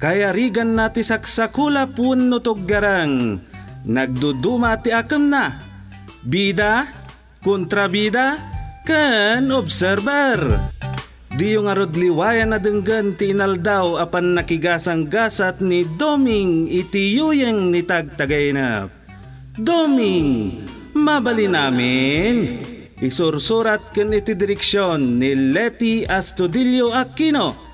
Kaya rigan nati saksakula pun nutog Nagduduma ti akam na. Bida, kontrabida, kan observer. Di yung arodliwayan na denggan ti inaldaw apan nakigasang gasat ni Doming iti yuyeng ni tagtagaynap. Doming, mabali namin. Isursurat ken iti direksyon ni Leti Astudillo Aquino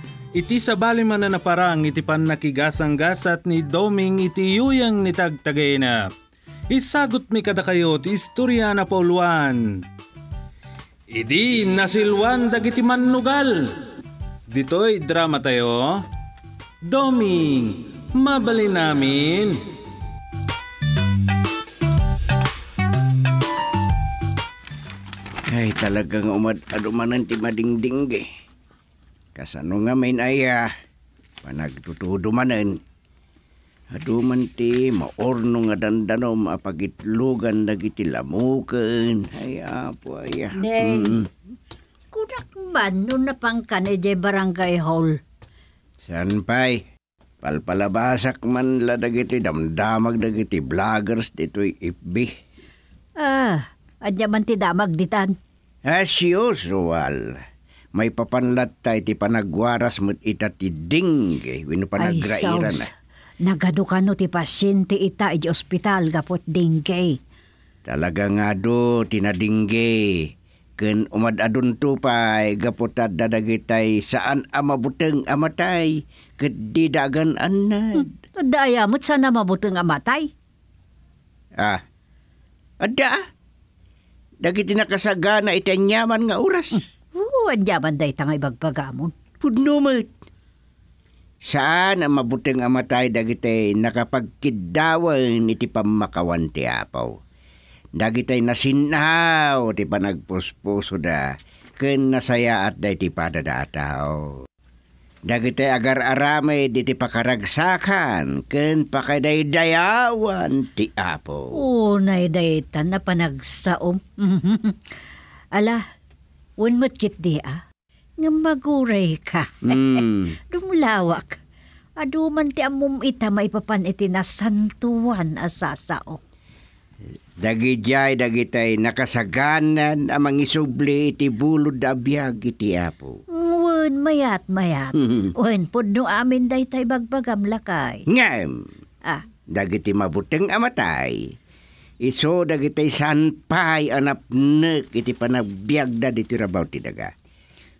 Iti sabali man na naparang iti panakigasang-gasat ni Doming iti yuyang ni Tagtagena. Isagot mi kada kayo ti istorya na pauluan. Idi nasilwan dagiti manugal. Ditoy drama tayo. Doming, mabali namin. Ay, talagang umad-adumanan ti madingding eh. Kasano nga main ay uh, panagtutudo manen. Aduman ti maorno nga dandanom apagitlugan dagiti lamuken. Ay apo ay. Day, ah. mm. kudak man no napangkan e barangay hall. San pay? Palpalabasak man la dagiti damdamag dagiti vloggers dito'y FB. Ah, adya man ti damag ditan. Asyos, ah, Wal may papanlat tay ti panagwaras mo't ita ti dingge wino panagrairan na. Nagado ka no ti pasyente ita iti ospital kapot dingge. Talaga nga do tinadingge. Ken umadadon to pay gapot at dadagitay saan amabuteng amatay ket di dagan anad. Hmm, daya mo't saan amabuteng amatay? Ah, ada Dagiti nakasagana ita nyaman nga oras. Hmm. Wadyaman day tangay bagbagamon. Pudnumot. Saan ang mabuting amatay dagitay nakapagkidawal niti pamakawan ti apaw. Dagitay nasinaw ti panagpuspuso da ken nasaya at day ti padadaataw. Dagitay agar aramay di ti pakaragsakan ken pakadaydayawan ti apo. Unay daytan na panagsaom. Ala, Wanmat kit di ah. Nga maguray ka. Mm. Dumlawak. Aduman ti amum ita maipapan iti na santuan asasao. Ah, Dagijay dagitay nakasaganan amang isubli iti bulod abiyag iti apo. Wen mayat mayat. Wen pudno amin daytay bagbagam lakay. Ngem. Ah. Dagiti mabuteng amatay Iso dagiti sanpay anap nek iti panagbiagda diti rabaw ti daga.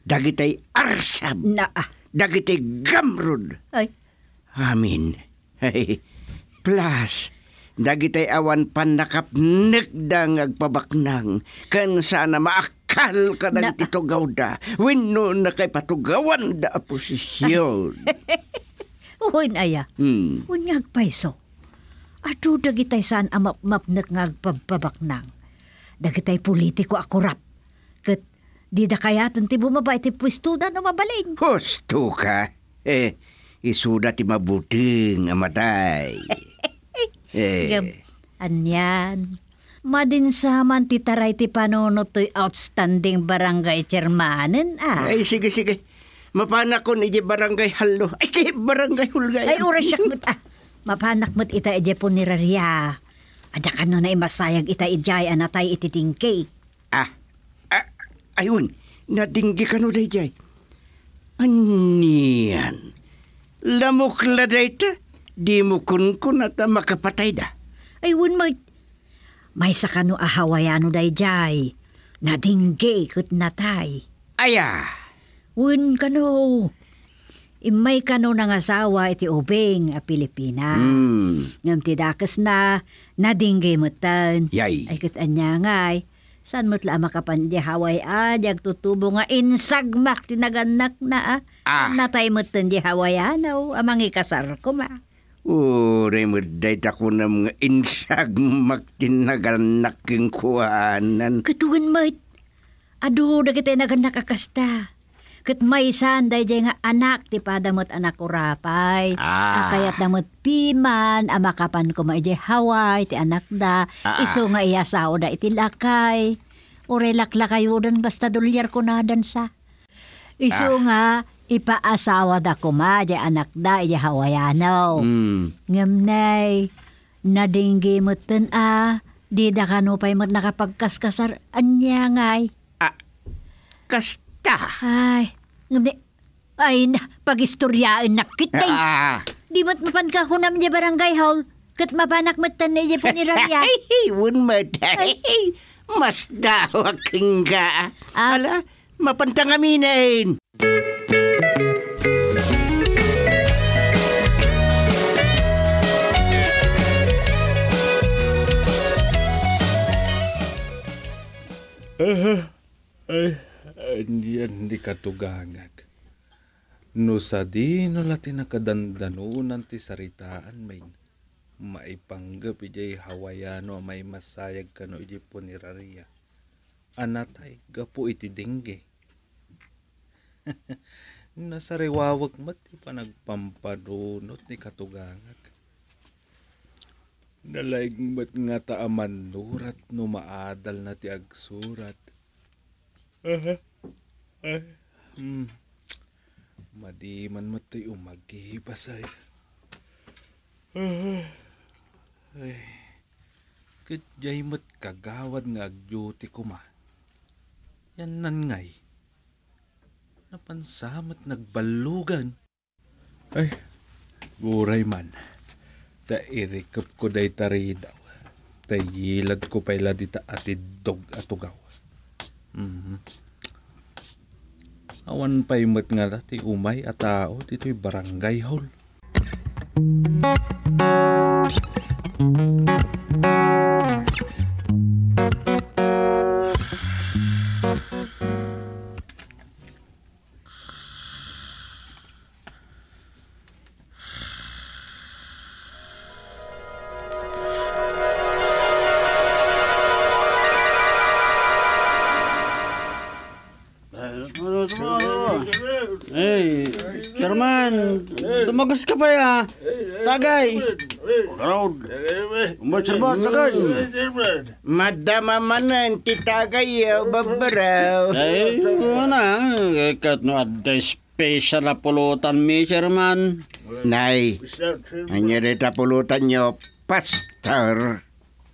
Dagitay arsab. Naa. Dagitay gamrod. Ay. Amin. Ay. Plus, dagitay awan panakap nekdang agpabaknang kan sana maakal ka dagiti tugaw da. Wino na kay patugawan da posisyon. Uwin aya. Hmm. Unyag paiso. Adu dagitay saan amap-mapnak nga agpababaknang. Dagitay politiko akurap. Kat di da kayatan ti bumaba iti pwistuda no mabalin. Husto ka. Eh, isuda ti mabuting amatay. eh. Gab, anyan. Madinsaman ti taray ti panono to'y outstanding barangay chairmanin ah. Ay, sige, sige. Mapanakon iji barangay halo. Ay, barangay hulgay. Ay, urasyak oras siya ah mapanak mo't ita ni Raria. Adya ka na imasayag ita ijay anatay ititingke. Ah, ah ayun, natinggi ka no da ijay. Aniyan, lamok la da ita, di mo kunkun at makapatay da. Ayun, may, may sa kanu ahawayano da ijay. Natinggi kut natay. Aya! Un kano! imay kano nga asawa iti ubing a Pilipina. Mm. Ngam tidakas na, nadinggay mo tan. Yay. Ay katanya ngay, saan mo't la makapandi haway a, ah, jag tutubo nga insagmak tinaganak na ah. ah. Natay mo't tandi haway anaw, ah, amang ikasar ko ma. Uri mo dahit ako ng insagmak tinaganak yung kuhanan. Katugan mo't, ado na kita naganak akasta. Kat may sanday jay nga anak, ti padamot anak urapay. Ah. Akayat ah, damot piman, amakapan ah, ko maijay haway, ti anak da. Ah. ah. Iso nga iyasaw da iti lakay. Urelaklakayo dan basta dulyar ko na dansa. Iso ah. nga, ipaasawa da kuma, di anak da, di hawayanaw. Mm. Ngamnay, nadinggi mo ah, di da ka no nakapagkaskasar, anya ngay. Ah, kas ta. Ay, ngani, ay na, pagistoryaan na kitay. Eh. Ah. Di mat mapan ka ko naman barangay hall. Kat mapanak matan na iya panirarya. Ay, wun matay. Mas dawak ka. Ah. Ala, mapantang Uh, -huh. uh -huh ni katugangag. No sa di no lati nakadandanoon ti saritaan main. Maipanggap ijay hawayano may masayag kano ijay punirariya. Anatay gapo iti dingge. Nasariwawag mat ti panagpampadunot ni katugangag. Nalaigmat nga taaman nurat no maadal na ti agsurat. Uh-huh. Ay. Mm. Madiman mo to'y umagihibasay. Ay. Ay. Kadyay mo't kagawad nga agyuti ko ma. Yan nan ngay. Napansamat nagbalugan. Ay. Guray man. da Dairikap ko day taridaw. Tayilad ko pala asid dog atugaw. Mm-hmm. Awan pa yung nga ti umay at tao dito'y barangay hall. Tagay. Karaud. Umasirbat, tagay. Madama manan ti tagay eh, babaraw. Ay, una, kat no adda special na pulutan mi, chairman. Nay, anya dita pulutan nyo, pastor.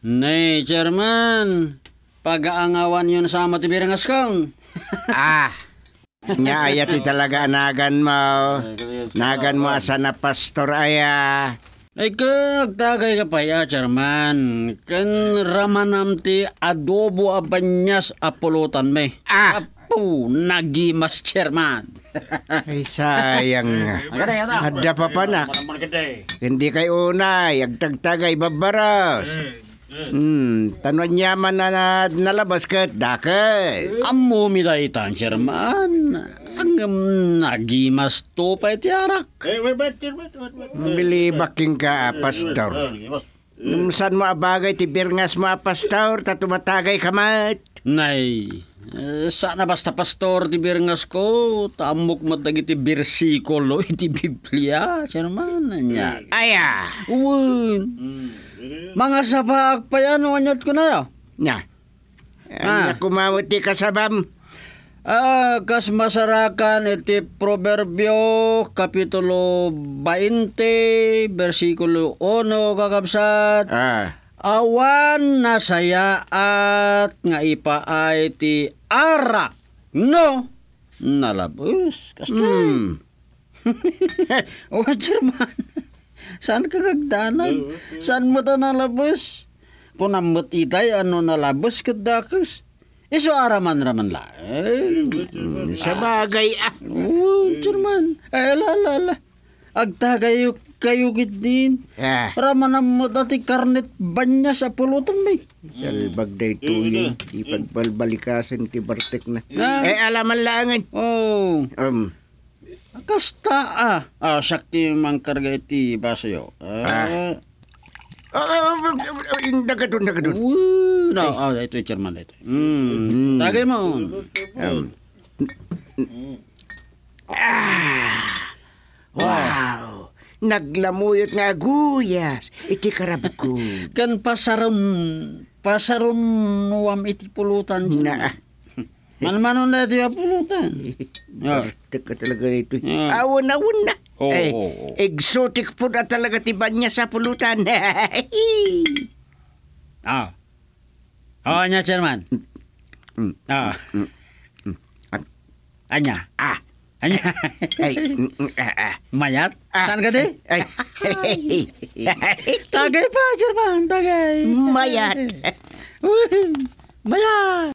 Nay, chairman, pag-aangawan yun sa matibirang askong. ah, Nya ayat talaga anagan mo. Nagan mo asa na pastor aya. Ay kag tagay ka pa ya, chairman. Ken ramanam ti adobo abanyas apulutan me. Ah! Apo, nagimas, chairman. Ay, sayang. Ada pa pa eh. Hindi kay unay, agtagtagay babaras. Eh. Mm. Hmm, man nalabas Ang iti eh, baking ka ah, pastor. うんたのにゃまなならばすかだかあもみだいたんしゃらまんあんなぎますとぱいてやらビリバキンかパスタうん、saan ah, hmm, mo abagay ti birngas mo, ah, pastor, tatumatagay kamat? Nay, eh, sana basta pastor ti birngas ko, tamok matagi ti bersikulo iti Biblia, Sherman. naman, Aya! Uwan! Mm. Mga sabak pa yan, anyat ko na yo. Na. Ah. Ano kumamuti ka sabam? Ah, kas masarakan iti proverbio kapitulo 20 versikulo 1 kakabsat. Ah. Awan na saya at nga ipaay ti arak no nalabus. Kasto. Mm. Wajar man. Saan ka kagdanan? Saan mo ta nalabas? Kung namot itay, ano nalabas kadakas? Iso araman raman la. Eh, sa bagay ah. Oo, German. Ay, la, la, la. Agta kayo kayo gidin. Ah. Raman ang matati karnet banya sa pulutan may. Sari bagday tuloy. Ipagbalbalikasin ti Bartek na. Ah. Eh, alaman laangan. Oo. Oh. Um, Kasta ah. Ah, sakti mang karga iti basayo. Ah. Ah, ah, ah, ah inda ka dun, ka dun. No, oh, ito yung chairman ito. Mm. Tagay mo. Mm. Um. Ah. Wow. Naglamuyot nga guyas. Iti karabuko. kan pasarum. Pasarum nuam iti pulutan. Na. Malam-malam dah 30 kan. Ya. Teka talaga rito. Ya. Awan-awan dah. Oh, eh, oh, oh. Exotic food na talaga tibanya niya sa pulutan. ah. Oh, anya, chairman. Hmm. Ah. Hmm. Hmm. Anya. Ah. Anya. Eh, eh, eh, Mayat? Ah. Saan ka di? tagay pa, chairman. Tagay. Mayat. Mayat.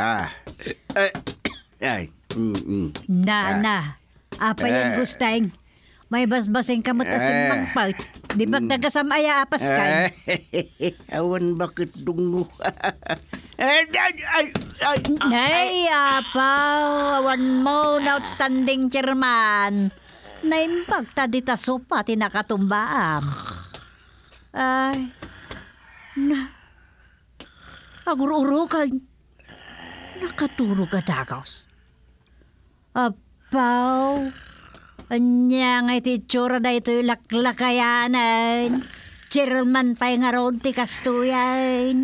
Ah. Eh. Ay. Mm-mm. Na, ah. na. Apa yan, eh. Gusteng? May basbaseng kamot asin eh. mang pouch. Di ba mm. nagasamaya apas eh. ka? Awan bakit dungo? Nay, apaw. Awan mo, outstanding chairman. Naimpagta di taso pati nakatumbaam. Ay. Na. Aguro-uro kay nakaturo ka dagaos. Apaw, anya nga iti tsura na ito'y laklakayanan. Chairman pa'y nga ron ti kastuyan.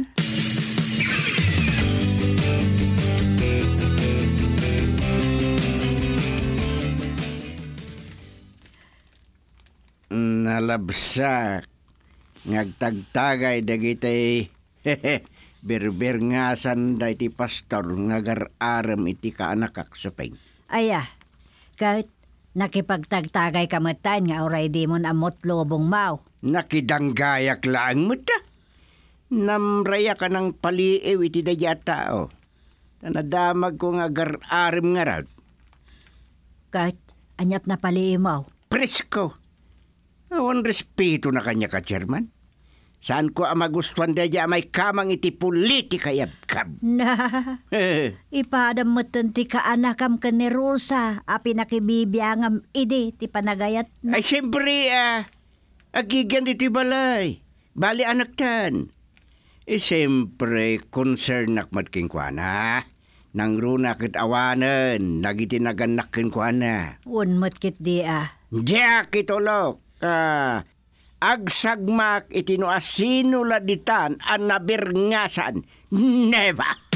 Nalabsak. Ngagtagtagay dagitay. Hehe berber ngasan da iti pastor ngagar aram iti kaanakak supeng. Aya, kahit nakipagtagtagay kamatan nga oray di mo amot lobong mau. Nakidanggayak lang mo ta. Namraya ka ng paliiw iti dayata o. Tanadamag ko nga gar-arim nga rad. Kahit anyat na paliiw mo. Presko. Awan respeto na kanya ka, chairman. Saan ko ang magustuhan dadya may kamang iti politika yabkab? Na, eh. ipadam mo ti kaanakam anakam ka ni Rosa, a pinakibibiyangam idi ti panagayat. Na. Ay, siyempre ah, agigan iti balay, bali anak tan. E siyempre, concern nakmat king kuana. Nang runa kit awanan, nagitinagan nakin kuana. Unmat kit di ah. Diya kitulok. Ah, agsagmak iti no asino laditan an nabirngasan. Never!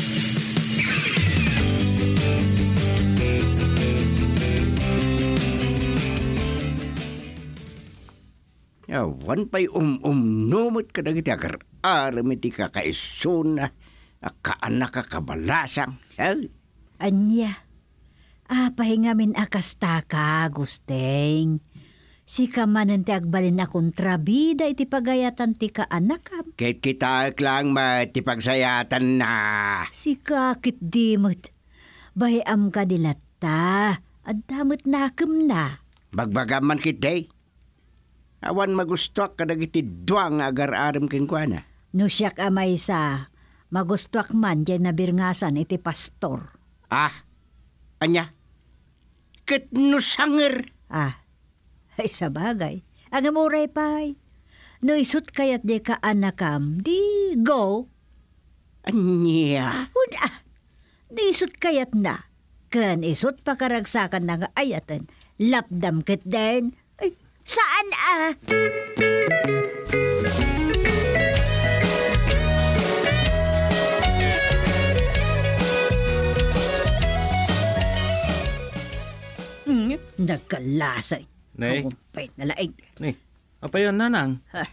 Awan pa'y umumnumot ka na kita agar aramiti ka kaisuna, kaanak ka kabalasang. Ay. Eh? Anya, ah, pahingamin akastaka, Gusteng. Si kamanan ti agbalin na kontrabida iti pagayatan ti kaanakam. anakam. Ah. Kit kita lang mat ti pagsayatan na. Si kakit dimot. Bayam ka dilata. At damot na na. Bagbagaman kit day. Eh. Awan magustok kadag iti duwang agar aram keng kuana. No siyak amay sa magustok man diyan nabirngasan iti pastor. Ah, anya? Kit no sanger. Ah, Ay, sa bagay. Ang amuray pay. No isut kayat de ka anakam, di go. Anya? Una, no isut kayat na. Kan isut pakaragsakan na nga ayatan. Lapdam kit din. Ay, saan ah? Hmm, Nagkalasay. Nay. Kumpay na laig. Apa Apayan nanang. Ha.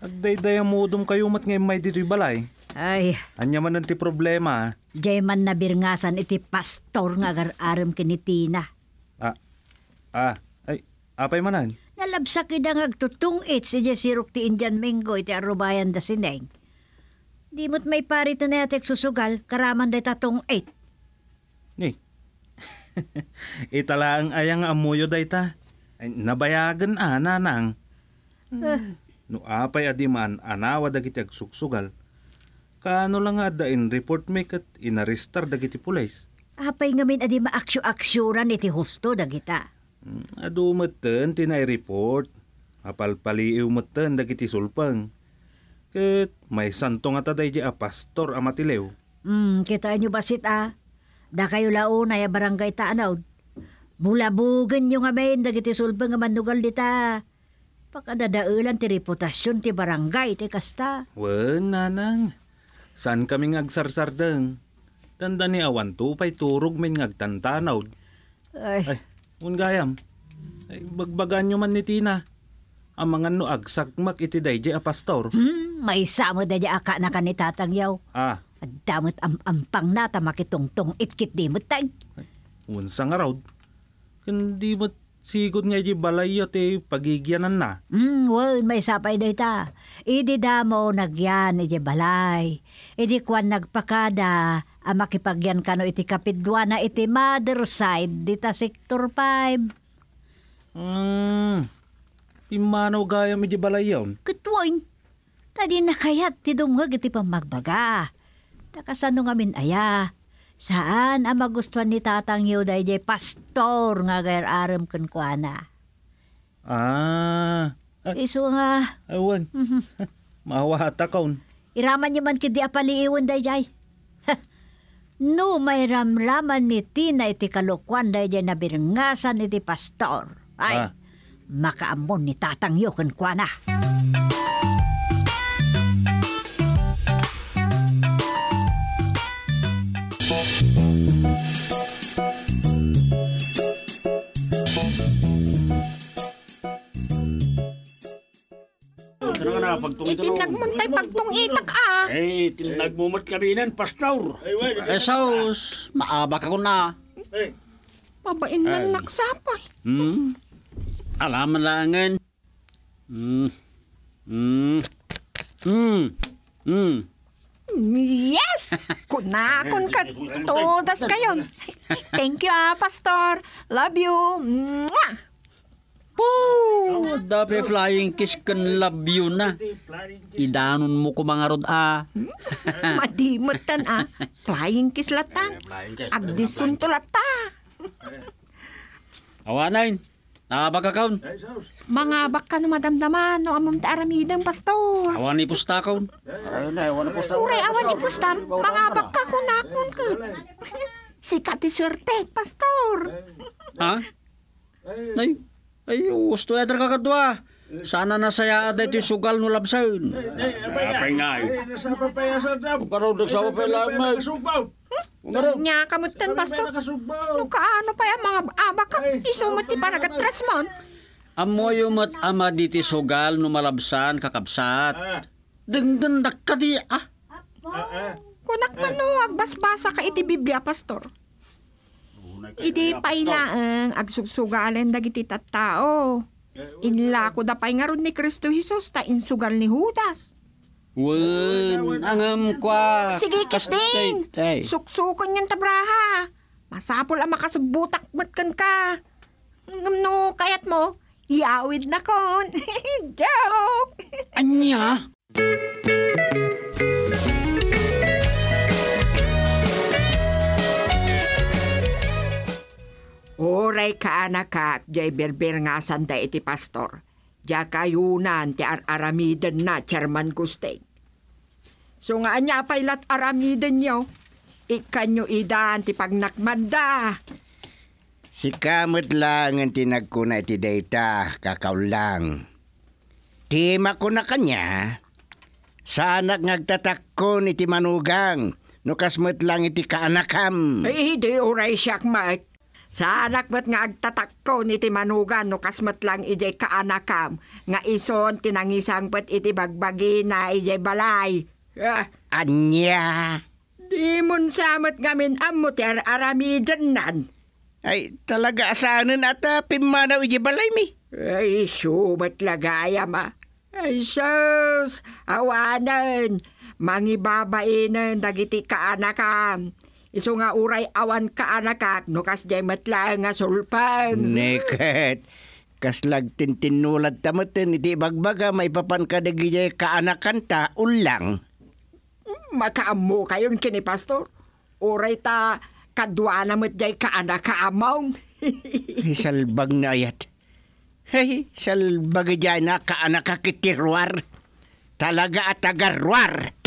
Agdayday amudom kayo mat ngay may dito'y balay. Ay. Anya man ti problema. Jay man nabirngasan iti pastor nga gararam kinitina. Ah. Ah. Ay. Apay manan. Nalabsak ida nga agtutungit si Jesirok ti Indian Mingo iti arubayan da sineng. Di mo't may parit na nayatek susugal, karaman da tatong eight. Ni. Itala ang ayang amuyo day ta. Ay, nabayagan ah, nanang. Mm. No apay adiman, anawa dagiti agsuksugal. Kaano lang nga dain report me kat inaristar dagiti pulis. Apay nga min adi maaksyo-aksyoran iti husto dagita. Hmm, adu meten tinay report. Apalpaliiw meten dagiti sulpang. Kat may santo nga taday di a ah, pastor amatilew. Hmm, kita nyo basit ah. Da kayo launa ya barangay taanaw. Bulabugan nyo nga main, dagiti sulba nga manugal dita. Pakadadaulan ti reputasyon ti barangay ti kasta. Wen, nanang. San kami ngagsarsardeng? Tanda ni awan to, pay turog min ngagtantanaw. Ay. Ay, ungayam. Ay, bagbagan nyo man ni Tina. Ang mga agsakmak iti dayjay a pastor. Hmm, may samo dayjay aka na ka tatangyaw. Ah. At damot am ampang na tamakitungtong itkit di mo tag. Unsa nga Kundi mo't sigot nga di balay at eh, pagigyanan na. Mm, well, may sapay day ta. Idi damo nagyan, idi balay. Idi kwan nagpakada, ang ah, makipagyan kano iti kapidwa na iti mother side, dita sector 5. Mm, imano gaya mi di balay yun? Kutwoin, tadi na kayat ti dumgag iti pamagbaga. Takasano ngamin aya, Saan ang magustuhan ni Tatang Yuday J. Pastor nga gayer aram kan kuana. Ah. ah. Isu nga. Awan. Mm-hmm. kaun. Iraman niyo man kidi apaliiwan day jay. no, may ramraman ni Tina iti kalukwan day jay na biringasan iti pastor. Ay, ah. makaamon ni Tatang Yukan kuana. Ah. pagtong ito. Itinag mo tay pagtong itak ah. Eh, itinag mo mat kabinan, pastor. Eh, saus, maabak ko na. Eh. Pabain man naksapay. Hmm. Alaman langan. Hmm. Hmm. Hmm. Hmm. Yes! Kunakon ka todas kayon. Thank you, ah, Pastor. Love you. Mwah! Poo! Dabi flying kiss kan love you na. Idanon mo ko mga rod ah. Hmm? Madimot tan ah. Flying kiss lata. Agdison to lata. Eh. Awanain. Nakabag kaon. Mga baka no madamdaman no amam ta pastor. Awan ni pusta kaon. Ay na awan ni pusta. Uray awan ni pusta. Mga baka ko nakon ko. Sikat swerte pastor. Ha? Eh, eh. Nay. Ay, gusto ya ka kadwa. Sana nasaya ada ti sugal no labsayon. Apay nga. Eh. Karon nagsawa pa lang mag. Karon nya kamutan pastor. No kaano pa yung mga abaka isumot ti panagatras mon. Amoyo mat ama di sugal no malabsan kakabsat. Ah. Denggendak ka ah. Ah, ah. Kunak man no agbasbasa ka iti Biblia pastor. Idi pailaeng agsugsugalen dagiti tattao. Inlako da pay nga ni Kristo Hisos ta insugal ni Judas. Wen, angam kwa. Sige, Kistin. Suksukon yung tabraha. Masapol ang makasubutak matkan ka. Ngam No, kayat mo. Iawid na kon. Joke! Anya? Oray ka anak ka, jay berber nga sanda iti pastor. Diya kayunan ti ar-aramiden na, chairman gusteng. So nga anya pa ilat aramiden nyo, ikan nyo idaan ti pagnakmanda. Si kamot lang ang tinagkuna iti data, kakaw lang. Ti makuna kanya, sanak ngagtatakon iti manugang, nukas mo't lang iti kaanakam. Eh, di oray siyak mat, sa anak mat nga agtatakko ko ni Timanugan no kasmat lang ijay kaanakam nga ison tinangisang pat iti bagbagi na ijay balay. Ah, anya? Di mon samat ngamin ammo ti aramidan nan. Ay, talaga asanan at uh, pimanaw ijay balay mi. Ay, sumat lagaya ma. Ay, sus, awanan. Mangibabainan dagiti kaanakam Iso nga uray awan ka anakak, no kas jay matlaang nga sulpang. Neket, kaslag tintinulad tamatin, iti bagbaga may papan ka dagijay kaanakan ta, ulang. Makaamo kayon kini, Pastor. Uray ta kadwa na matjay kaanak kaamaw. salbag na ayat. Hey, salbag na ka kaanak kakitiruar. Talaga at agarwar.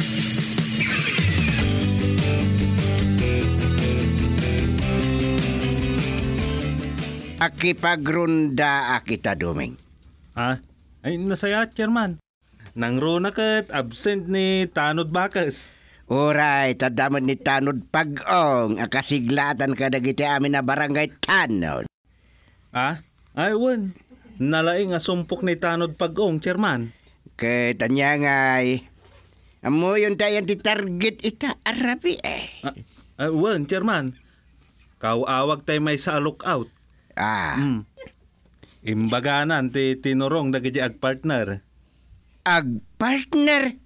Akipagrunda akita, Doming. Ha? ay nasaya, chairman. Nang runa kat, absent ni Tanod Bakas. Oray, tadaman ni Tanod Pagong, akasiglatan ka dagiti amin na barangay Tanod. Ha? ay wan, nalaing asumpok ni Tanod Pagong, chairman. Kay tanyangay, Amo yun tayang ti target ita arabi eh. Ah, uh, uh, ah, well, chairman. Kau awag tay may sa lookout. Ah. Mm. Imbaganan ti tinurong dagiti ag partner. Ag partner?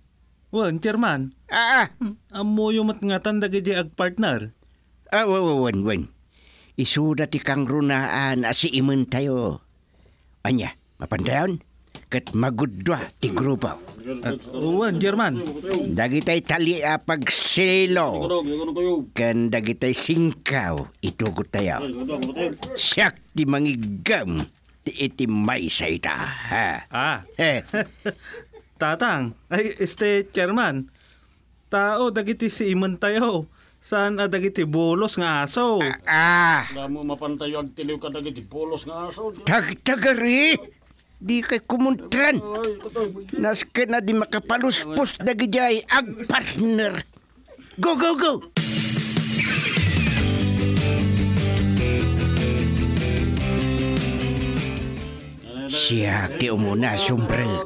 Wan, chairman. Ah, ah. Hmm. Amo yung matngatan dagiti ag partner. Ah, wan, wan, wan. Isuda ti kang runaan ah, si imen tayo. Anya, mapandayon? ket magudwa ti grupo. At uwan, German. Dagitay tali apag silo. Ken dagitay singkaw itugot tayo. Siyak ti mangigam ti iti may Ha? Ah. Tatang, ay este chairman, tao dagiti si imon tayo. Saan ah, dagiti bolos nga aso? Ah! ah. Damo mapantayo ag tiliw ka dagiti bolos nga aso. Tagtagari! di kay kumuntran. Naskit na di makapaluspos na gijay ag partner. Go, go, go! Siya ki umuna sumbre.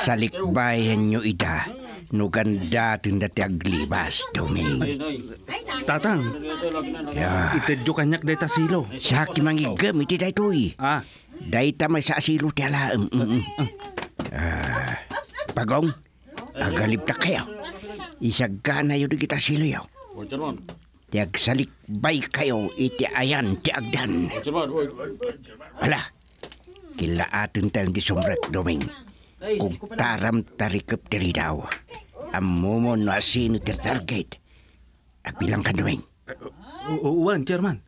Salikbayan nyo ida. no Nuganda tinda ti aglibas, Doming. Tatang, yeah. itadyo kanyak day tasilo. Sa akin mangigam, iti day toy. Ah, Daita may sa asilo ti ala. Mm, mm, mm. Ah, pagong, agalip na kayo. Isagka na yun kita silo yaw. Ti agsalikbay kayo iti ayan ti agdan. Hala, kila atin tayong di sumrat doming. Kung taram tarikap tiri daw. Amumo no asino ti target. Agbilang ka doming. Uwan, Chairman.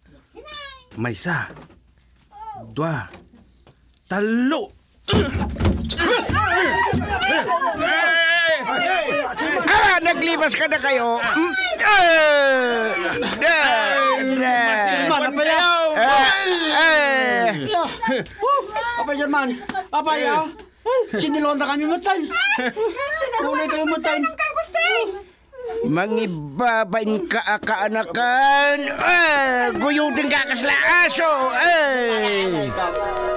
May isa. Dua. Talo! Ah, naglimas ka na kayo. Mm, ah, da, da. Masilman pa yaw! Ah, ah. Apa Jerman? Apa ya? Sinilonda kami matan. Kulay kayo matan. Mangibabain ka akaanakan. Ah, eh, guyutin ka kasla aso. Ah. Eh.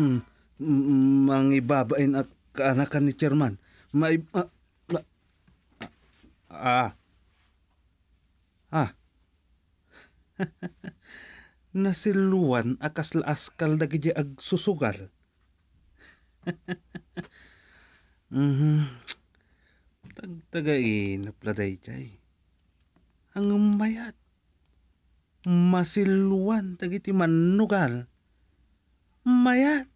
Hmm, mangibabain mm, at kaanakan ni chairman. May... Ah, ah. ah. Nasiluan akas laas kal dagiti ag susugal. mm-hmm. Tagtagain na pladay chay. Ang mayat. Masiluan tagiti manugal. Mayat.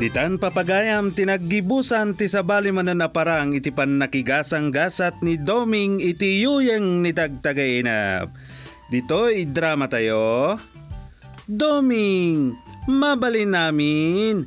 Ditan papagayam tinaggibusan ti sabali mananaparang iti pannakigasang gasat ni Doming iti yuyang ni tagtagainap. Dito'y drama tayo. Doming, mabalin namin